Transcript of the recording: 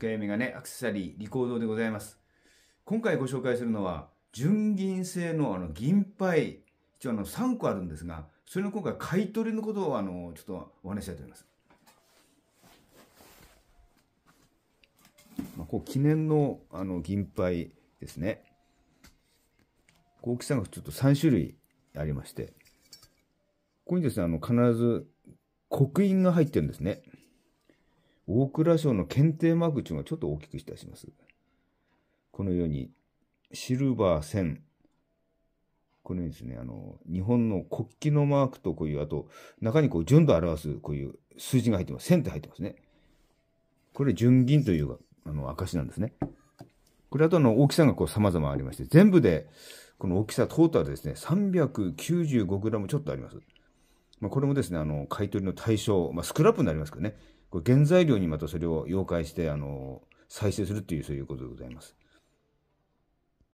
ガヤメがね、アクセサリー、リコードでございます。今回ご紹介するのは、純銀製のあの銀杯、一応あの3個あるんですが、それの今回買い取りのことをあの、ちょっとお話ししたいと思います。まあ、こう記念のあの銀杯ですね。大きさがちょっと3種類ありまして、ここにですね、あの必ず刻印が入ってるんですね。大蔵省の検定マークがちょっと大きくいたします。このように、シルバー線。このようにですね、あの、日本の国旗のマークとこういう、あと、中にこう、純度を表す、こういう数字が入ってます。線って入ってますね。これ、純銀という、あの、証なんですね。これ、あとの大きさがこう、様々ありまして、全部で、この大きさ、トータルですね、3 9 5グラムちょっとあります。まあ、これもですね、あの、買取の対象、まあ、スクラップになりますけどね、これ原材料にまたそれを溶解して、あの、再生するっていう、そういうことでございます。